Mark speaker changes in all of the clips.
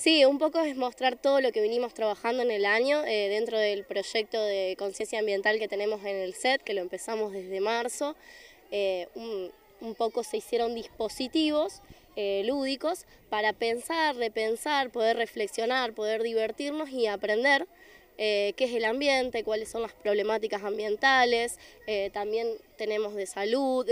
Speaker 1: Sí, un poco es mostrar todo lo que vinimos trabajando en el año eh, dentro del proyecto de conciencia ambiental que tenemos en el set, que lo empezamos desde marzo. Eh, un, poco se hicieron dispositivos eh, lúdicos para pensar, repensar, poder reflexionar, poder divertirnos y aprender qué es el ambiente, cuáles son las problemáticas ambientales, también tenemos de salud,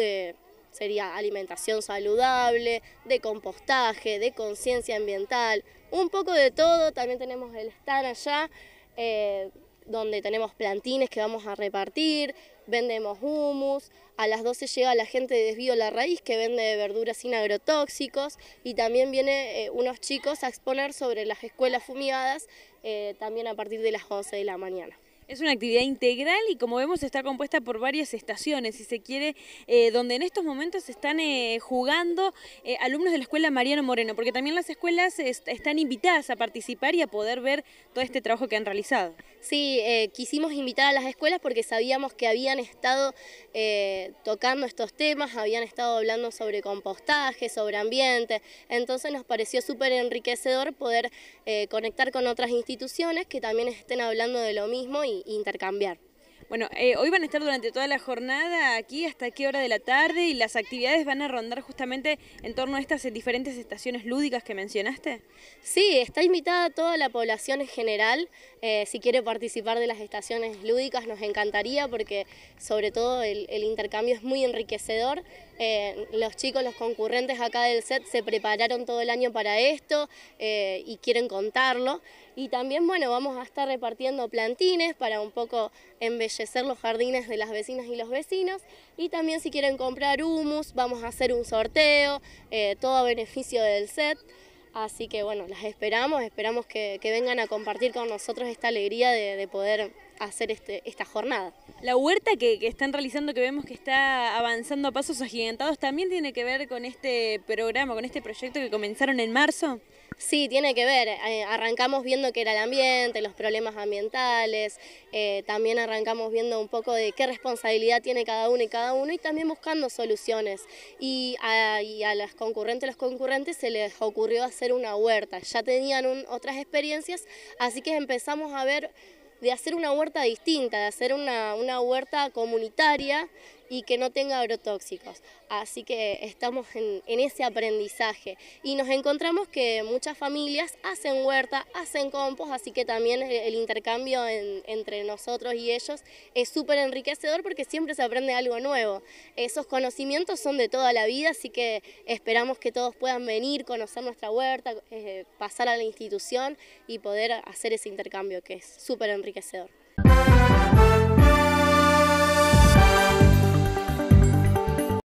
Speaker 1: Sería alimentación saludable, de compostaje, de conciencia ambiental, un poco de todo. También tenemos el stand allá, eh, donde tenemos plantines que vamos a repartir, vendemos humus. A las 12 llega la gente de Desvío La Raíz que vende verduras sin agrotóxicos y también viene eh, unos chicos a exponer sobre las escuelas fumigadas eh, también a partir de las 11 de la mañana.
Speaker 2: Es una actividad integral y como vemos está compuesta por varias estaciones, si se quiere, eh, donde en estos momentos están eh, jugando eh, alumnos de la escuela Mariano Moreno, porque también las escuelas están invitadas a participar y a poder ver todo este trabajo que han realizado.
Speaker 1: Sí, quisimos invitar a las escuelas porque sabíamos que habían estado tocando estos temas, habían estado hablando sobre compostaje, sobre ambiente, entonces nos pareció súper enriquecedor poder conectar con otras instituciones que también estén hablando de lo mismo y intercambiar. Bueno, eh, hoy van a estar durante toda la jornada aquí hasta qué hora de la tarde y las actividades
Speaker 2: van a rondar justamente en torno a estas eh, diferentes estaciones lúdicas que mencionaste. Sí,
Speaker 1: está invitada toda la población en general. Eh, si quiere participar de las estaciones lúdicas nos encantaría porque sobre todo el, intercambio es muy enriquecedor. los chicos, los concurrentes acá del set se prepararon todo el año para esto y quieren contarlo. Y también, bueno, vamos a estar repartiendo plantines para un poco embellecer los jardines de las vecinas y los vecinos. Y también si quieren comprar humus, vamos a hacer un sorteo, eh, todo a beneficio del set. Así que bueno, las esperamos, esperamos que, vengan a compartir con nosotros esta alegría de, de poder hacer este, esta jornada. La huerta que, están realizando, que vemos que está avanzando a pasos agigantados,
Speaker 2: ¿también tiene que ver con este programa, con este proyecto que comenzaron en marzo?
Speaker 1: Sí, tiene que ver. Eh, arrancamos viendo que era el ambiente, los problemas ambientales, eh, también arrancamos viendo un poco de qué responsabilidad tiene cada uno y cada uno y también buscando soluciones. Y a, las concurrentes, los concurrentes se les ocurrió hacer una huerta. Ya tenían otras experiencias, así que empezamos a ver de hacer una huerta distinta, de hacer una, una huerta comunitaria y que no tenga agrotóxicos. Así que estamos en, ese aprendizaje y nos encontramos que muchas familias hacen huerta, hacen compost, así que también el, intercambio entre nosotros y ellos es súper enriquecedor porque siempre se aprende algo nuevo. Esos conocimientos son de toda la vida, así que esperamos que todos puedan venir, conocer nuestra huerta, eh, pasar a la institución y poder hacer ese intercambio que es súper enriquecedor.